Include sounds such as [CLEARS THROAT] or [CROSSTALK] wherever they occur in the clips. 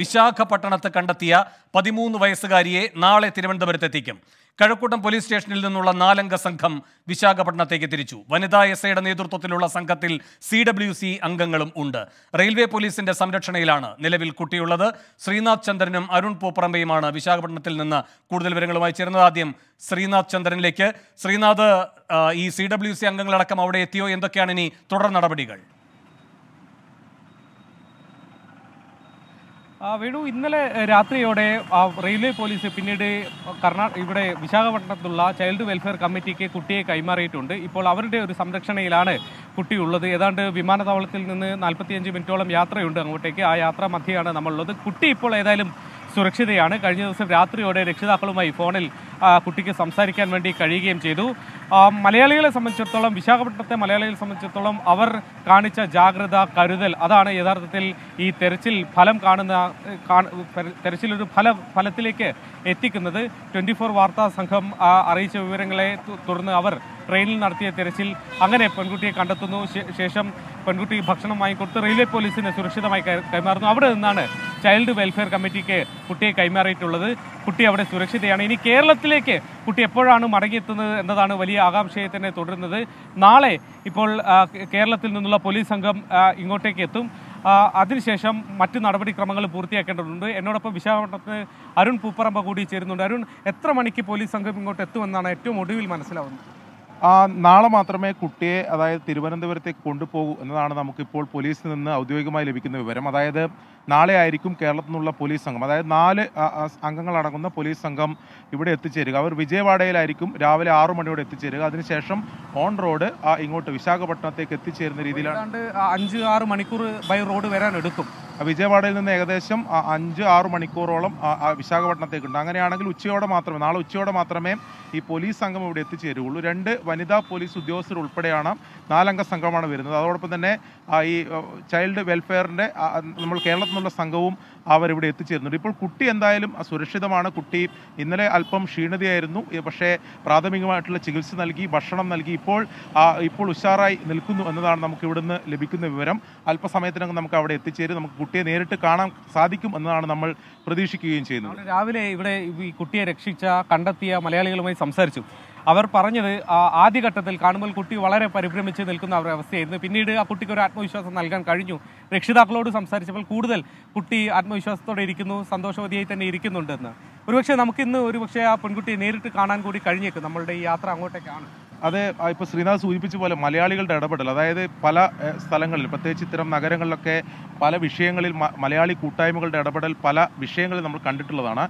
വിശാഖപട്ടണത്ത് കണ്ടെത്തിയ പതിമൂന്ന് വയസ്സുകാരിയെ നാളെ തിരുവനന്തപുരത്തെത്തിക്കും കഴക്കൂട്ടം പോലീസ് സ്റ്റേഷനിൽ നിന്നുള്ള നാലംഗ സംഘം വിശാഖപട്ടണത്തേക്ക് തിരിച്ചു വനിതാ എസ് ഐയുടെ നേതൃത്വത്തിലുള്ള സംഘത്തിൽ സി ഡബ്ല്യു സി അംഗങ്ങളും ഉണ്ട് റെയിൽവേ പോലീസിന്റെ സംരക്ഷണയിലാണ് നിലവിൽ കുട്ടിയുള്ളത് ശ്രീനാഥ് ചന്ദ്രനും അരുൺ പൂപ്പറമ്പയുമാണ് വിശാഖപട്ടണത്തിൽ നിന്ന് കൂടുതൽ വിവരങ്ങളുമായി ചേരുന്നത് ആദ്യം ശ്രീനാഥ് ചന്ദ്രനിലേക്ക് ശ്രീനാഥ് ഈ സി ഡബ്ല്യു സി അംഗങ്ങളടക്കം അവിടെ എത്തിയോ എന്തൊക്കെയാണ് ഇനി തുടർ നടപടികൾ വേണു ഇന്നലെ രാത്രിയോടെ റെയിൽവേ പോലീസ് പിന്നീട് കർണാ ഇവിടെ വിശാഖപട്ടണത്തുള്ള ചൈൽഡ് വെൽഫെയർ കമ്മിറ്റിക്ക് കുട്ടിയെ കൈമാറിയിട്ടുണ്ട് ഇപ്പോൾ അവരുടെ ഒരു സംരക്ഷണയിലാണ് കുട്ടിയുള്ളത് ഏതാണ്ട് വിമാനത്താവളത്തിൽ നിന്ന് നാൽപ്പത്തിയഞ്ച് മിനിറ്റോളം യാത്രയുണ്ട് അങ്ങോട്ടേക്ക് ആ യാത്ര മധ്യയാണ് നമ്മളുള്ളത് കുട്ടി ഇപ്പോൾ ഏതായാലും സുരക്ഷിതയാണ് കഴിഞ്ഞ ദിവസം രാത്രിയോടെ രക്ഷിതാക്കളുമായി ഫോണിൽ കുട്ടിക്ക് സംസാരിക്കാൻ വേണ്ടി കഴിയുകയും ചെയ്തു മലയാളികളെ സംബന്ധിച്ചിടത്തോളം വിശാഖപട്ടണത്തെ മലയാളികളെ സംബന്ധിച്ചിടത്തോളം അവർ കാണിച്ച ജാഗ്രത കരുതൽ അതാണ് യഥാർത്ഥത്തിൽ ഈ തെരച്ചിൽ ഫലം കാണുന്ന തെരച്ചിലൊരു ഫല ഫലത്തിലേക്ക് എത്തിക്കുന്നത് ട്വൻറ്റി ഫോർ വാർത്താ സംഘം അറിയിച്ച വിവരങ്ങളെ തുടർന്ന് അവർ ട്രെയിനിൽ നടത്തിയ തെരച്ചിൽ അങ്ങനെ പെൺകുട്ടിയെ കണ്ടെത്തുന്നു ശേഷം പെൺകുട്ടി ഭക്ഷണം വാങ്ങിക്കൊടുത്ത് റെയിൽവേ പോലീസിന് സുരക്ഷിതമായി കൈമാറുന്നു അവിടെ നിന്നാണ് ചൈൽഡ് വെൽഫെയർ കമ്മിറ്റിക്ക് കുട്ടിയെ കൈമാറിയിട്ടുള്ളത് കുട്ടി അവിടെ സുരക്ഷിതയാണ് ഇനി കേരളത്തിലേക്ക് കുട്ടി എപ്പോഴാണ് മടങ്ങിയെത്തുന്നത് എന്നതാണ് വലിയ ആകാംക്ഷയെ തന്നെ തുടരുന്നത് നാളെ ഇപ്പോൾ കേരളത്തിൽ നിന്നുള്ള പോലീസ് സംഘം ഇങ്ങോട്ടേക്ക് എത്തും അതിനുശേഷം മറ്റ് നടപടിക്രമങ്ങൾ പൂർത്തിയാക്കേണ്ടതുണ്ട് എന്നോടൊപ്പം വിശാഖപട്ടണത്തിന് അരുൺ പൂപ്പറമ്പ കൂടി ചേരുന്നുണ്ട് അരുൺ എത്ര മണിക്ക് പോലീസ് സംഘം ഇങ്ങോട്ട് എത്തുമെന്നാണ് ഏറ്റവും ഒടുവിൽ മനസ്സിലാവുന്നത് നാളെ മാത്രമേ കുട്ടിയെ അതായത് തിരുവനന്തപുരത്തേക്ക് കൊണ്ടുപോകൂ എന്നതാണ് നമുക്കിപ്പോൾ പോലീസിൽ നിന്ന് ഔദ്യോഗികമായി ലഭിക്കുന്ന വിവരം അതായത് നാളെ ആയിരിക്കും കേരളത്തിൽ നിന്നുള്ള പോലീസ് സംഘം അതായത് നാല് അംഗങ്ങളടങ്ങുന്ന പോലീസ് സംഘം ഇവിടെ എത്തിച്ചേരുക അവർ വിജയവാഡയിലായിരിക്കും രാവിലെ ആറു മണിയോടെ എത്തിച്ചേരുക അതിനുശേഷം ഓൺ റോഡ് ഇങ്ങോട്ട് വിശാഖപട്ടണത്തേക്ക് എത്തിച്ചേരുന്ന രീതിയിലാണ് അഞ്ച് ആറ് മണിക്കൂർ ബൈ റോഡ് വരാൻ എടുക്കും വിജയവാഡയിൽ നിന്ന് ഏകദേശം അഞ്ച് ആറ് മണിക്കൂറോളം വിശാഖപട്ടണത്തേക്കുണ്ട് അങ്ങനെയാണെങ്കിൽ ഉച്ചയോടെ മാത്രമേ നാളെ ഉച്ചയോടെ മാത്രമേ ഈ പോലീസ് സംഘം ഇവിടെ എത്തിച്ചേരുകയുള്ളൂ രണ്ട് വനിതാ പോലീസ് ഉദ്യോഗസ്ഥർ ഉൾപ്പെടെയാണ് നാലംഗ സംഘമാണ് വരുന്നത് അതോടൊപ്പം തന്നെ ഈ ചൈൽഡ് വെൽഫെയറിൻ്റെ നമ്മൾ കേരളത്തിൽ നിന്നുള്ള സംഘവും അവരിവിടെ എത്തിച്ചേരുന്നുണ്ട് ഇപ്പോൾ കുട്ടി എന്തായാലും സുരക്ഷിതമാണ് കുട്ടി ഇന്നലെ അല്പം ക്ഷീണതയായിരുന്നു പക്ഷേ പ്രാഥമികമായിട്ടുള്ള ചികിത്സ നൽകി ഭക്ഷണം നൽകി ഇപ്പോൾ ഇപ്പോൾ ഉഷാറായി നിൽക്കുന്നു എന്നതാണ് നമുക്ക് ഇവിടുന്ന് ലഭിക്കുന്ന വിവരം അല്പസമയത്തിനകം നമുക്ക് അവിടെ എത്തിച്ചേരും നമുക്ക് കുട്ടിയെ നേരിട്ട് കാണാൻ സാധിക്കും എന്നതാണ് നമ്മൾ പ്രതീക്ഷിക്കുകയും ചെയ്യുന്നത് രാവിലെ ഇവിടെ ഈ കുട്ടിയെ രക്ഷിച്ച കണ്ടെത്തിയ മലയാളികളുമായി സംസാരിച്ചു അവർ പറഞ്ഞത് ആദ്യഘട്ടത്തിൽ കാണുമ്പോൾ കുട്ടി വളരെ പരിഭ്രമിച്ച് നിൽക്കുന്ന ഒരു അവസ്ഥയായിരുന്നു പിന്നീട് ആ കുട്ടിക്ക് ഒരു ആത്മവിശ്വാസം നൽകാൻ കഴിഞ്ഞു രക്ഷിതാക്കളോട് സംസാരിച്ചപ്പോൾ കൂടുതൽ കുട്ടി ആത്മവിശ്വാസത്തോടെ ഇരിക്കുന്നു സന്തോഷവതിയായി തന്നെ ഇരിക്കുന്നുണ്ടെന്ന് ഒരുപക്ഷെ നമുക്ക് ഇന്ന് ഒരുപക്ഷെ ആ പെൺകുട്ടിയെ നേരിട്ട് കാണാൻ കൂടി കഴിഞ്ഞേക്കും നമ്മളുടെ ഈ യാത്ര അങ്ങോട്ടേക്കാണ് അത് ഇപ്പോൾ ശ്രീനാഥ് സൂചിപ്പിച്ച പോലെ മലയാളികളുടെ ഇടപെടൽ അതായത് പല സ്ഥലങ്ങളിൽ പ്രത്യേകിച്ച് ഇത്തരം നഗരങ്ങളിലൊക്കെ പല വിഷയങ്ങളിൽ മലയാളി കൂട്ടായ്മകളുടെ ഇടപെടൽ പല വിഷയങ്ങളിൽ നമ്മൾ കണ്ടിട്ടുള്ളതാണ്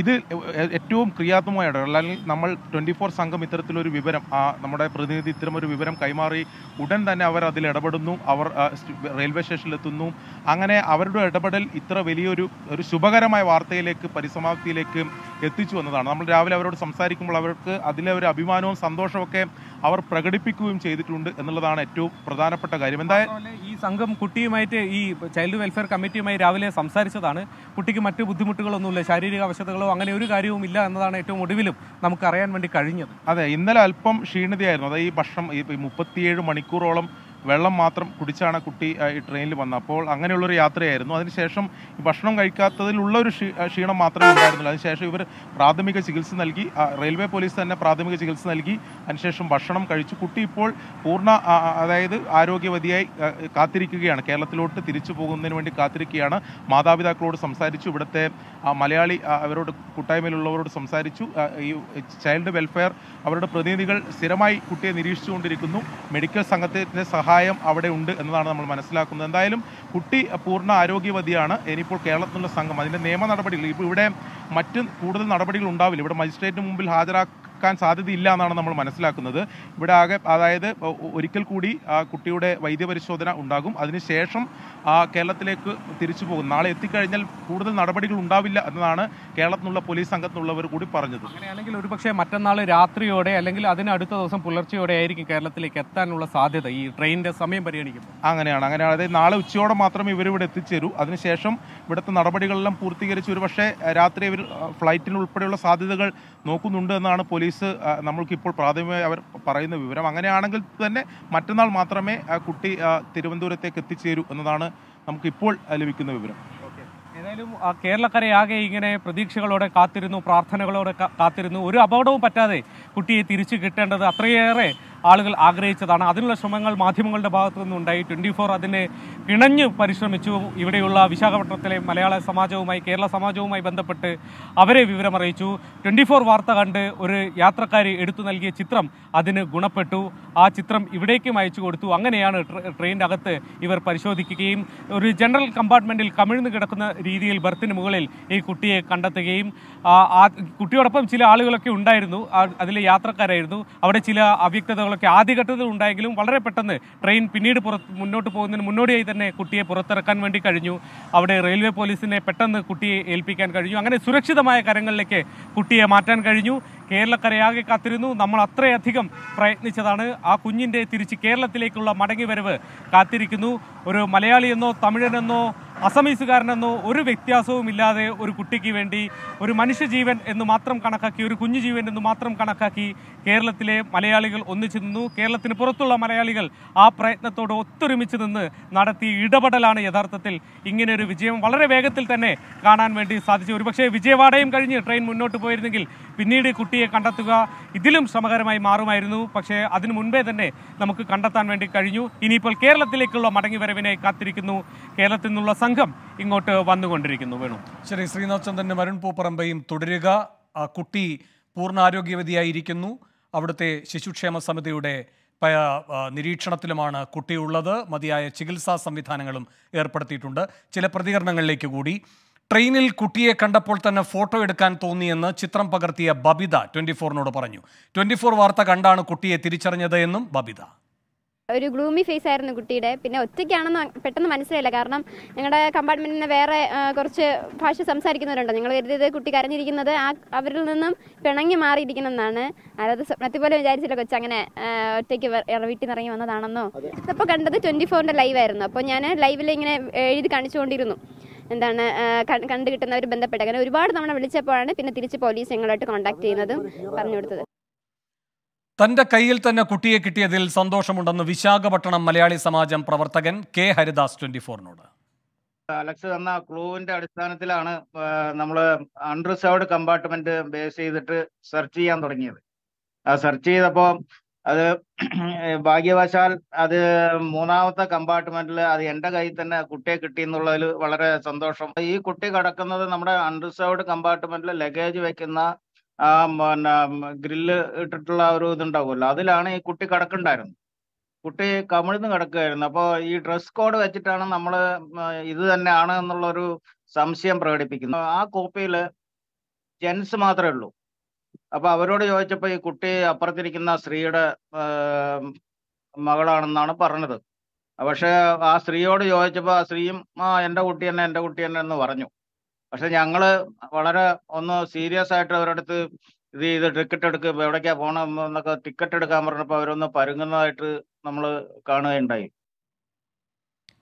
ഇത് ഏറ്റവും ക്രിയാത്മകമായ ഇടപെടൽ അല്ലെങ്കിൽ നമ്മൾ ട്വൻറ്റി ഫോർ സംഘം ഇത്തരത്തിലൊരു വിവരം ആ നമ്മുടെ പ്രതിനിധി ഇത്തരമൊരു വിവരം കൈമാറി ഉടൻ തന്നെ അവർ അതിൽ ഇടപെടുന്നു അവർ റെയിൽവേ സ്റ്റേഷനിലെത്തുന്നു അങ്ങനെ അവരുടെ ഇടപെടൽ ഇത്ര വലിയൊരു ഒരു ശുഭകരമായ വാർത്തയിലേക്ക് പരിസമാപ്തിയിലേക്ക് എത്തിച്ചു വന്നതാണ് നമ്മൾ രാവിലെ അവരോട് സംസാരിക്കുമ്പോൾ അവർക്ക് അതിലെ ഒരു അഭിമാനവും സന്തോഷമൊക്കെ അവർ പ്രകടിപ്പിക്കുകയും ചെയ്തിട്ടുണ്ട് എന്നുള്ളതാണ് ഏറ്റവും പ്രധാനപ്പെട്ട കാര്യം എന്തായാലും ഈ സംഘം കുട്ടിയുമായിട്ട് ഈ ചൈൽഡ് വെൽഫെയർ കമ്മിറ്റിയുമായി രാവിലെ സംസാരിച്ചതാണ് കുട്ടിക്ക് മറ്റു ബുദ്ധിമുട്ടുകളൊന്നുമില്ല ശാരീരിക അവശതകളോ അങ്ങനെ ഒരു കാര്യവും ഇല്ല എന്നതാണ് ഏറ്റവും ഒടുവിലും നമുക്ക് അറിയാൻ വേണ്ടി കഴിഞ്ഞത് അതെ ഇന്നലെ അല്പം ക്ഷീണിതയായിരുന്നു അതായത് ഈ ഭക്ഷണം ഈ മുപ്പത്തിയേഴ് മണിക്കൂറോളം വെള്ളം മാത്രം കുടിച്ചാണ് കുട്ടി ഈ ട്രെയിനിൽ വന്നത് അപ്പോൾ അങ്ങനെയുള്ളൊരു യാത്രയായിരുന്നു അതിനുശേഷം ഭക്ഷണം കഴിക്കാത്തതിലുള്ള ഒരു ക്ഷീണം മാത്രമേ ഉണ്ടായിരുന്നുള്ളൂ അതിനുശേഷം ഇവർ പ്രാഥമിക ചികിത്സ നൽകി റെയിൽവേ പോലീസ് തന്നെ പ്രാഥമിക ചികിത്സ നൽകി അതിനുശേഷം ഭക്ഷണം കഴിച്ചു കുട്ടി ഇപ്പോൾ പൂർണ്ണ അതായത് ആരോഗ്യവതിയായി കാത്തിരിക്കുകയാണ് കേരളത്തിലോട്ട് തിരിച്ചു പോകുന്നതിന് വേണ്ടി കാത്തിരിക്കുകയാണ് മാതാപിതാക്കളോട് സംസാരിച്ചു ഇവിടുത്തെ മലയാളി അവരോട് കൂട്ടായ്മയിലുള്ളവരോട് സംസാരിച്ചു ഈ ചൈൽഡ് വെൽഫെയർ അവരുടെ പ്രതിനിധികൾ സ്ഥിരമായി കുട്ടിയെ നിരീക്ഷിച്ചുകൊണ്ടിരിക്കുന്നു മെഡിക്കൽ സംഘത്തിൻ്റെ സഹായം സഹായം അവിടെ ഉണ്ട് എന്നതാണ് നമ്മൾ മനസ്സിലാക്കുന്നത് എന്തായാലും കുട്ടി പൂർണ്ണ ആരോഗ്യവതിയാണ് ഇനിയിപ്പോൾ കേരളത്തിലുള്ള സംഘം അതിൻ്റെ നിയമ നടപടികൾ ഇപ്പോൾ ഇവിടെ മറ്റ് കൂടുതൽ നടപടികൾ ഉണ്ടാവില്ല ഇവിടെ മജിസ്ട്രേറ്റിന് മുമ്പിൽ ഹാജരാക്കി നടക്കാൻ സാധ്യതയില്ല എന്നാണ് നമ്മൾ മനസ്സിലാക്കുന്നത് ഇവിടെ ആകെ അതായത് ഒരിക്കൽ കൂടി ആ കുട്ടിയുടെ വൈദ്യപരിശോധന ഉണ്ടാകും അതിനുശേഷം കേരളത്തിലേക്ക് തിരിച്ചു പോകും നാളെ എത്തിക്കഴിഞ്ഞാൽ കൂടുതൽ നടപടികൾ ഉണ്ടാവില്ല എന്നതാണ് കേരളത്തിനുള്ള പോലീസ് സംഘത്തിലുള്ളവർ കൂടി പറഞ്ഞത് അങ്ങനെയാണെങ്കിൽ ഒരുപക്ഷെ മറ്റന്നാൾ രാത്രിയോടെ അല്ലെങ്കിൽ അതിനടുത്ത ദിവസം പുലർച്ചയോടെ ആയിരിക്കും കേരളത്തിലേക്ക് എത്താനുള്ള സാധ്യത ഈ ട്രെയിനിന്റെ സമയം പരിഗണിക്കുമ്പോൾ അങ്ങനെയാണ് അങ്ങനെയാണ് അതായത് നാളെ ഉച്ചയോടെ മാത്രമേ ഇവരിവിടെ എത്തിച്ചേരൂ അതിനുശേഷം ഇവിടുത്തെ നടപടികളെല്ലാം പൂർത്തീകരിച്ച് ഒരുപക്ഷെ രാത്രി ഇവർ ഫ്ലൈറ്റിന് സാധ്യതകൾ നോക്കുന്നുണ്ട് എന്നാണ് പോലീസ് കേസ് നമ്മൾക്കിപ്പോൾ പ്രാഥമികമായി അവർ പറയുന്ന വിവരം അങ്ങനെയാണെങ്കിൽ തന്നെ മറ്റന്നാൾ മാത്രമേ ആ കുട്ടി തിരുവനന്തപുരത്തേക്ക് എത്തിച്ചേരൂ എന്നതാണ് നമുക്കിപ്പോൾ ലഭിക്കുന്ന വിവരം ഏതായാലും കേരളക്കരെ ആകെ ഇങ്ങനെ പ്രതീക്ഷകളോടെ കാത്തിരുന്നു പ്രാർത്ഥനകളോടെ കാത്തിരുന്നു ഒരു അപകടവും പറ്റാതെ കുട്ടിയെ തിരിച്ചു കിട്ടേണ്ടത് അത്രയേറെ ആളുകൾ ആഗ്രഹിച്ചതാണ് അതിനുള്ള ശ്രമങ്ങൾ മാധ്യമങ്ങളുടെ ഭാഗത്തു നിന്നുണ്ടായി ട്വൻറ്റി ഫോർ അതിനെ പിണഞ്ഞ് പരിശ്രമിച്ചു ഇവിടെയുള്ള വിശാഖപട്ടണത്തിലെ മലയാള സമാജവുമായി കേരള സമാജവുമായി ബന്ധപ്പെട്ട് അവരെ വിവരമറിയിച്ചു ട്വൻറ്റി ഫോർ വാർത്ത കണ്ട് ഒരു യാത്രക്കാരി എടുത്തു നൽകിയ ചിത്രം അതിന് ഗുണപ്പെട്ടു ആ ചിത്രം ഇവിടേക്കും അയച്ചു കൊടുത്തു അങ്ങനെയാണ് ട്രെയിനിൻ്റെ അകത്ത് ഇവർ പരിശോധിക്കുകയും ഒരു ജനറൽ കമ്പാർട്ട്മെൻറ്റിൽ കമിഴ്ന്നു കിടക്കുന്ന രീതിയിൽ ബർത്തിന് മുകളിൽ ഈ കുട്ടിയെ കണ്ടെത്തുകയും ആ കുട്ടിയോടൊപ്പം ചില ആളുകളൊക്കെ ഉണ്ടായിരുന്നു അതിലെ യാത്രക്കാരായിരുന്നു അവിടെ ചില അവ്യക്തതകൾ പ്രവർത്തനങ്ങളൊക്കെ ആദ്യഘട്ടത്തിൽ ഉണ്ടായെങ്കിലും വളരെ പെട്ടെന്ന് ട്രെയിൻ പിന്നീട് പുറത്ത് മുന്നോട്ട് പോകുന്നതിന് മുന്നോടിയായി തന്നെ കുട്ടിയെ പുറത്തിറക്കാൻ വേണ്ടി കഴിഞ്ഞു അവിടെ റെയിൽവേ പോലീസിനെ പെട്ടെന്ന് കുട്ടിയെ ഏൽപ്പിക്കാൻ കഴിഞ്ഞു അങ്ങനെ സുരക്ഷിതമായ കരങ്ങളിലേക്ക് കുട്ടിയെ മാറ്റാൻ കഴിഞ്ഞു കേരളക്കരയാകെ കാത്തിരുന്നു നമ്മൾ അത്രയധികം പ്രയത്നിച്ചതാണ് ആ കുഞ്ഞിൻ്റെ തിരിച്ച് കേരളത്തിലേക്കുള്ള വരവ് കാത്തിരിക്കുന്നു ഒരു മലയാളിയെന്നോ തമിഴനെന്നോ അസമീസുകാരനെന്നോ ഒരു ഇല്ലാതെ ഒരു കുട്ടിക്ക് വേണ്ടി ഒരു മനുഷ്യജീവൻ എന്ന് മാത്രം കണക്കാക്കി ഒരു കുഞ്ഞു ജീവൻ എന്ന് മാത്രം കണക്കാക്കി കേരളത്തിലെ മലയാളികൾ ഒന്നിച്ചു നിന്നു കേരളത്തിന് പുറത്തുള്ള മലയാളികൾ ആ പ്രയത്നത്തോട് ഒത്തൊരുമിച്ച് നിന്ന് നടത്തിയ ഇടപെടലാണ് യഥാർത്ഥത്തിൽ ഇങ്ങനെ ഒരു വിജയം വളരെ വേഗത്തിൽ തന്നെ കാണാൻ വേണ്ടി സാധിച്ചു ഒരുപക്ഷേ വിജയവാഡയും കഴിഞ്ഞ് ട്രെയിൻ മുന്നോട്ട് പോയിരുന്നെങ്കിൽ പിന്നീട് കുട്ടിയെ കണ്ടെത്തുക ഇതിലും ശ്രമകരമായി മാറുമായിരുന്നു പക്ഷേ അതിനു മുൻപേ തന്നെ നമുക്ക് കണ്ടെത്താൻ വേണ്ടി കഴിഞ്ഞു ഇനിയിപ്പോൾ കേരളത്തിലേക്കുള്ള മടങ്ങിവരവിനെ കാത്തിരിക്കുന്നു കേരളത്തിൽ നിന്നുള്ള സംഘം ഇങ്ങോട്ട് വന്നുകൊണ്ടിരിക്കുന്നു വേണു ശരി ശ്രീനാഥ് ചന്ദ്രൻ അരുൺ പൂപ്പറമ്പയും തുടരുക കുട്ടി പൂർണ്ണ ആരോഗ്യവതിയായിരിക്കുന്നു അവിടുത്തെ ശിശുക്ഷേമ സമിതിയുടെ നിരീക്ഷണത്തിലുമാണ് കുട്ടിയുള്ളത് മതിയായ ചികിത്സാ സംവിധാനങ്ങളും ഏർപ്പെടുത്തിയിട്ടുണ്ട് ചില പ്രതികരണങ്ങളിലേക്ക് കൂടി ട്രെയിനിൽ കുട്ടിയെ കണ്ടപ്പോൾ തന്നെ ഫോട്ടോ എടുക്കാൻ തോന്നിയെന്ന് ചിത്രം പകർത്തിയ ബബിത ട്വൻറ്റി ഫോറിനോട് പറഞ്ഞു ട്വൻറ്റി ഫോർ വാർത്ത കണ്ടാണ് കുട്ടിയെ തിരിച്ചറിഞ്ഞത് എന്നും ബബിത ഒരു ഗ്ലൂമി ഫേസ് ആയിരുന്നു കുട്ടിയുടെ പിന്നെ ഒറ്റയ്ക്കാണെന്ന് പെട്ടെന്ന് മനസ്സിലായില്ല കാരണം ഞങ്ങളുടെ കമ്പാർട്ട്മെന്റിൽ നിന്ന് വേറെ കുറച്ച് ഭാഷ സംസാരിക്കുന്നവരുണ്ട് ഞങ്ങൾ കരുതിയത് കുട്ടി കരഞ്ഞിരിക്കുന്നത് ആ അവരിൽ നിന്നും പിണങ്ങി മാറിയിരിക്കുന്നതാണ് അതായത് സ്വപ്നത്തിൽ പോലെ വിചാരിച്ചില്ല കൊച്ചു അങ്ങനെ ഒറ്റയ്ക്ക് വീട്ടിൽ നിറങ്ങി വന്നതാണെന്നോ അപ്പോൾ കണ്ടത് ട്വന്റി ഫോറിന്റെ ലൈവ് ആയിരുന്നു അപ്പോൾ ഞാൻ ലൈവിൽ ഇങ്ങനെ എഴുതി കാണിച്ചുകൊണ്ടിരുന്നു എന്താണ് കണ്ടു കിട്ടുന്നവർ ബന്ധപ്പെട്ട് അങ്ങനെ ഒരുപാട് തവണ വിളിച്ചപ്പോഴാണ് പിന്നെ തിരിച്ച് പോലീസ് ഞങ്ങളായിട്ട് കോൺടാക്ട് ചെയ്യുന്നതും പറഞ്ഞു കൊടുത്തത് തന്റെ കയ്യിൽ തന്നെ കുട്ടിയെ കിട്ടിയതിൽ സന്തോഷമുണ്ടെന്ന് വിശാഖപട്ടണം മലയാളി സമാജം പ്രവർത്തകൻ കെ ഹരിദാസ് ട്വന്റി ഫോറിനോട് അലക്സ് തന്ന ക്ലൂവിന്റെ അടിസ്ഥാനത്തിലാണ് നമ്മൾ അൺറിസർവ്ഡ് കമ്പാർട്ട്മെന്റ് ബേസ് ചെയ്തിട്ട് സെർച്ച് ചെയ്യാൻ തുടങ്ങിയത് ആ സെർച്ച് ചെയ്തപ്പോൾ അത് [CLEARS THROAT] ഭാഗ്യവശാൽ അത് മൂന്നാമത്തെ കമ്പാർട്ട്മെന്റിൽ അത് എൻ്റെ കയ്യിൽ തന്നെ കുട്ടിയെ കിട്ടി എന്നുള്ളതിൽ വളരെ സന്തോഷം ഈ കുട്ടി കിടക്കുന്നത് നമ്മുടെ അൺറിസർവ്ഡ് കമ്പാർട്ട്മെന്റിൽ ലഗേജ് വെക്കുന്ന ആ പിന്നെ ഗ്രില്ല് ഇട്ടിട്ടുള്ള ഒരു ഇതുണ്ടാവുമല്ലോ അതിലാണ് ഈ കുട്ടി കിടക്കുന്നുണ്ടായിരുന്നു കുട്ടി കമിഴ്ന്ന് കിടക്കുകയായിരുന്നു അപ്പോൾ ഈ ഡ്രസ് കോഡ് വെച്ചിട്ടാണ് നമ്മൾ ഇത് തന്നെയാണ് എന്നുള്ളൊരു സംശയം പ്രകടിപ്പിക്കുന്നത് ആ കോപ്പിയിൽ ജെൻസ് മാത്രമേ ഉള്ളൂ അപ്പൊ അവരോട് ചോദിച്ചപ്പോൾ ഈ കുട്ടി അപ്പുറത്തിരിക്കുന്ന സ്ത്രീയുടെ മകളാണെന്നാണ് പറഞ്ഞത് പക്ഷെ ആ സ്ത്രീയോട് ചോദിച്ചപ്പോൾ ആ സ്ത്രീയും ആ എൻ്റെ കുട്ടി തന്നെ എൻ്റെ കുട്ടി തന്നെ എന്ന് പറഞ്ഞു പക്ഷെ ഞങ്ങള് വളരെ ഒന്ന് സീരിയസ് ആയിട്ട് അടുത്ത് ഇത് ചെയ്ത് ടിക്കറ്റ് എടുക്കുക എവിടേക്കാ പോകണം എന്നൊക്കെ ടിക്കറ്റ് എടുക്കാൻ പറഞ്ഞപ്പോൾ അവരൊന്ന് പരുങ്ങുന്നതായിട്ട് നമ്മൾ കാണുകയുണ്ടായി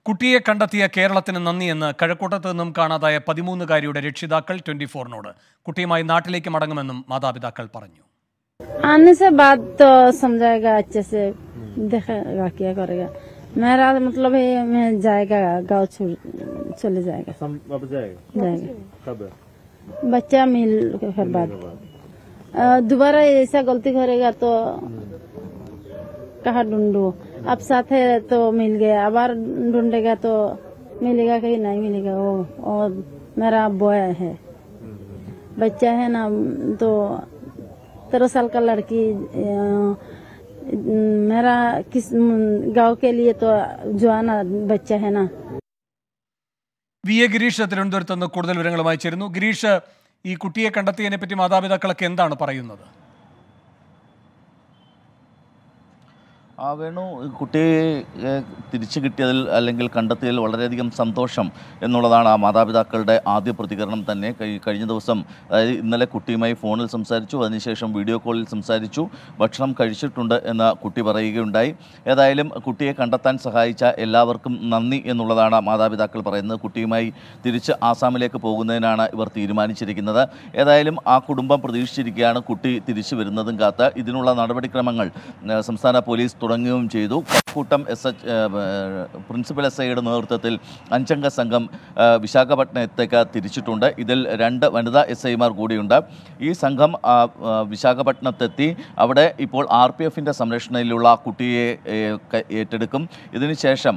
കുട്ടിയെ കണ്ടെത്തിയ കേരളത്തിന് നന്ദി എന്ന് കഴക്കൂട്ടത്ത് നിന്നും കാണാതായ പതിമൂന്നുകാരിയുടെ രക്ഷിതാക്കൾ ട്വന്റി ഫോറിനോട് കുട്ടിയുമായി നാട്ടിലേക്ക് മടങ്ങുമെന്നും മാതാപിതാക്കൾ പറഞ്ഞു ആന്ന് സെ मेरा मतलब है मैं जाएगा गांव छोड़ चले जाएगा अब जाएगा जाएगा कब बच्चा मिल के बाद दोबारा ऐसा गलती करेगा तो कहा ढूंढो अब साथ है तो मिल गया अब ढूंढेगा तो मिलेगा कहीं नहीं मिलेगा वो और मेरा बॉय है हम्म। बच्चा है ना तो तेरह साल का लड़की मेरा किस गांव के लिए तो जुआना बच्चा है ना വി എ ഗിരീഷ് തിരുവനന്തപുരത്ത് നിന്ന് കൂടുതൽ വിവരങ്ങളുമായി ചേരുന്നു ഗിരീഷ് ഈ കുട്ടിയെ കണ്ടെത്തിയതിനെ പറ്റി മാതാപിതാക്കളൊക്കെ എന്താണ് പറയുന്നത് ആ വേണു കുട്ടിയെ തിരിച്ചു കിട്ടിയതിൽ അല്ലെങ്കിൽ കണ്ടെത്തിയതിൽ വളരെയധികം സന്തോഷം എന്നുള്ളതാണ് ആ മാതാപിതാക്കളുടെ ആദ്യ പ്രതികരണം തന്നെ കഴിഞ്ഞ ദിവസം അതായത് ഇന്നലെ കുട്ടിയുമായി ഫോണിൽ സംസാരിച്ചു അതിനുശേഷം വീഡിയോ കോളിൽ സംസാരിച്ചു ഭക്ഷണം കഴിച്ചിട്ടുണ്ട് എന്ന് കുട്ടി പറയുകയുണ്ടായി ഏതായാലും കുട്ടിയെ കണ്ടെത്താൻ സഹായിച്ച എല്ലാവർക്കും നന്ദി എന്നുള്ളതാണ് മാതാപിതാക്കൾ പറയുന്നത് കുട്ടിയുമായി തിരിച്ച് ആസാമിലേക്ക് പോകുന്നതിനാണ് ഇവർ തീരുമാനിച്ചിരിക്കുന്നത് ഏതായാലും ആ കുടുംബം പ്രതീക്ഷിച്ചിരിക്കുകയാണ് കുട്ടി തിരിച്ചു വരുന്നതും കാത്ത് ഇതിനുള്ള നടപടിക്രമങ്ങൾ സംസ്ഥാന പോലീസ് തുടങ്ങുകയും ചെയ്തു കൂട്ടം എസ് എച്ച് പ്രിൻസിപ്പൽ എസ് ഐയുടെ നേതൃത്വത്തിൽ അഞ്ചംഗ സംഘം വിശാഖപട്ടണത്തേക്ക് തിരിച്ചിട്ടുണ്ട് ഇതിൽ രണ്ട് വനിതാ എസ് ഐമാർ കൂടിയുണ്ട് ഈ സംഘം വിശാഖപട്ടണത്തെത്തി അവിടെ ഇപ്പോൾ ആർ പി എഫിൻ്റെ സംരക്ഷണയിലുള്ള കുട്ടിയെ ഏറ്റെടുക്കും ഇതിനുശേഷം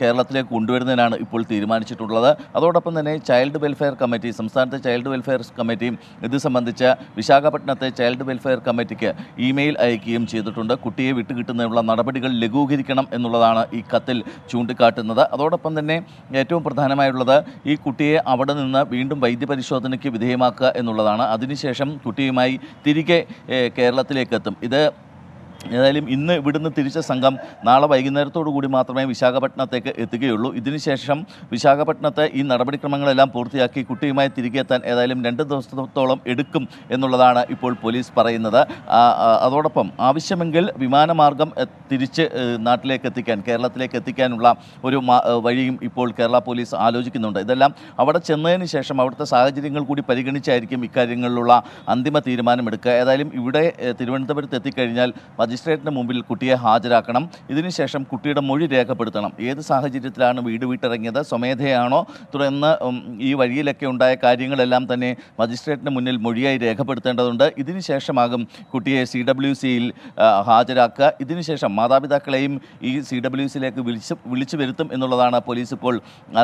കേരളത്തിലേക്ക് കൊണ്ടുവരുന്നതിനാണ് ഇപ്പോൾ തീരുമാനിച്ചിട്ടുള്ളത് അതോടൊപ്പം തന്നെ ചൈൽഡ് വെൽഫെയർ കമ്മിറ്റി സംസ്ഥാനത്തെ ചൈൽഡ് വെൽഫെയർ കമ്മിറ്റിയും ഇത് സംബന്ധിച്ച് വിശാഖപട്ടണത്തെ ചൈൽഡ് വെൽഫെയർ കമ്മിറ്റിക്ക് ഇമെയിൽ അയക്കുകയും ചെയ്തിട്ടുണ്ട് കുട്ടിയെ വിട്ടുകിട്ടുന്ന അതിനുള്ള നടപടികൾ ലഘൂകരിക്കണം എന്നുള്ളതാണ് ഈ കത്തിൽ ചൂണ്ടിക്കാട്ടുന്നത് അതോടൊപ്പം തന്നെ ഏറ്റവും പ്രധാനമായുള്ളത് ഈ കുട്ടിയെ അവിടെ നിന്ന് വീണ്ടും വൈദ്യപരിശോധനയ്ക്ക് വിധേയമാക്കുക എന്നുള്ളതാണ് അതിനുശേഷം കുട്ടിയുമായി തിരികെ കേരളത്തിലേക്ക് എത്തും ഇത് ഏതായാലും ഇന്ന് ഇവിടുന്ന് തിരിച്ച സംഘം നാളെ വൈകുന്നേരത്തോടു കൂടി മാത്രമേ വിശാഖപട്ടണത്തേക്ക് എത്തുകയുള്ളൂ ഇതിനുശേഷം വിശാഖപട്ടണത്തെ ഈ നടപടിക്രമങ്ങളെല്ലാം പൂർത്തിയാക്കി കുട്ടിയുമായി തിരികെ എത്താൻ ഏതായാലും രണ്ട് ദിവസത്തോളം എടുക്കും എന്നുള്ളതാണ് ഇപ്പോൾ പോലീസ് പറയുന്നത് അതോടൊപ്പം ആവശ്യമെങ്കിൽ വിമാനമാർഗം തിരിച്ച് നാട്ടിലേക്ക് എത്തിക്കാൻ കേരളത്തിലേക്ക് എത്തിക്കാനുള്ള ഒരു വഴിയും ഇപ്പോൾ കേരള പോലീസ് ആലോചിക്കുന്നുണ്ട് ഇതെല്ലാം അവിടെ ചെന്നതിന് ശേഷം അവിടുത്തെ സാഹചര്യങ്ങൾ കൂടി പരിഗണിച്ചായിരിക്കും ഇക്കാര്യങ്ങളിലുള്ള അന്തിമ തീരുമാനമെടുക്കുക ഏതായാലും ഇവിടെ തിരുവനന്തപുരത്ത് എത്തിക്കഴിഞ്ഞാൽ മജിസ്ട്രേറ്റിന് മുമ്പിൽ കുട്ടിയെ ഹാജരാക്കണം ഇതിനുശേഷം കുട്ടിയുടെ മൊഴി രേഖപ്പെടുത്തണം ഏത് സാഹചര്യത്തിലാണ് വീട് വിട്ടിറങ്ങിയത് സ്വമേധയാണോ തുടർന്ന് ഈ വഴിയിലൊക്കെ ഉണ്ടായ കാര്യങ്ങളെല്ലാം തന്നെ മജിസ്ട്രേറ്റിന് മുന്നിൽ മൊഴിയായി രേഖപ്പെടുത്തേണ്ടതുണ്ട് ഇതിനുശേഷമാകും കുട്ടിയെ സി ഡബ്ല്യു സിയിൽ ഹാജരാക്കുക ഇതിനുശേഷം മാതാപിതാക്കളെയും ഈ സി ഡബ്ല്യു സിയിലേക്ക് വിളിച്ച് വിളിച്ചു വരുത്തും എന്നുള്ളതാണ് പോലീസ് ഇപ്പോൾ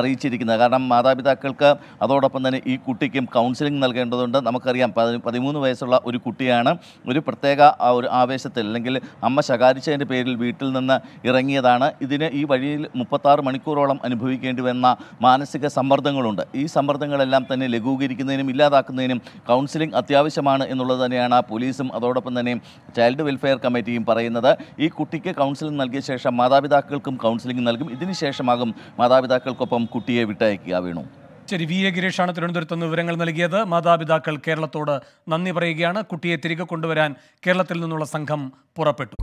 അറിയിച്ചിരിക്കുന്നത് കാരണം മാതാപിതാക്കൾക്ക് അതോടൊപ്പം തന്നെ ഈ കുട്ടിക്കും കൗൺസിലിംഗ് നൽകേണ്ടതുണ്ട് നമുക്കറിയാം പതിമൂന്ന് വയസ്സുള്ള ഒരു കുട്ടിയാണ് ഒരു പ്രത്യേക ഒരു ആവേശത്തിൽ അല്ലെങ്കിൽ അമ്മ ശകാരിച്ചതിൻ്റെ പേരിൽ വീട്ടിൽ നിന്ന് ഇറങ്ങിയതാണ് ഇതിന് ഈ വഴിയിൽ മുപ്പത്താറ് മണിക്കൂറോളം അനുഭവിക്കേണ്ടി വന്ന മാനസിക സമ്മർദ്ദങ്ങളുണ്ട് ഈ സമ്മർദ്ദങ്ങളെല്ലാം തന്നെ ലഘൂകരിക്കുന്നതിനും ഇല്ലാതാക്കുന്നതിനും കൗൺസിലിംഗ് അത്യാവശ്യമാണ് എന്നുള്ളത് തന്നെയാണ് പോലീസും അതോടൊപ്പം തന്നെ ചൈൽഡ് വെൽഫെയർ കമ്മിറ്റിയും പറയുന്നത് ഈ കുട്ടിക്ക് കൗൺസിലിംഗ് നൽകിയ ശേഷം മാതാപിതാക്കൾക്കും കൗൺസിലിംഗ് നൽകും ഇതിനുശേഷമാകും മാതാപിതാക്കൾക്കൊപ്പം കുട്ടിയെ വിട്ടയക്കുക വേണു ശരി വി എ ഗിരീഷാണ് തിരുവനന്തപുരത്ത് നിന്ന് വിവരങ്ങൾ നൽകിയത് മാതാപിതാക്കൾ കേരളത്തോട് നന്ദി പറയുകയാണ് കുട്ടിയെ തിരികെ കൊണ്ടുവരാൻ കേരളത്തിൽ നിന്നുള്ള സംഘം പുറപ്പെട്ടു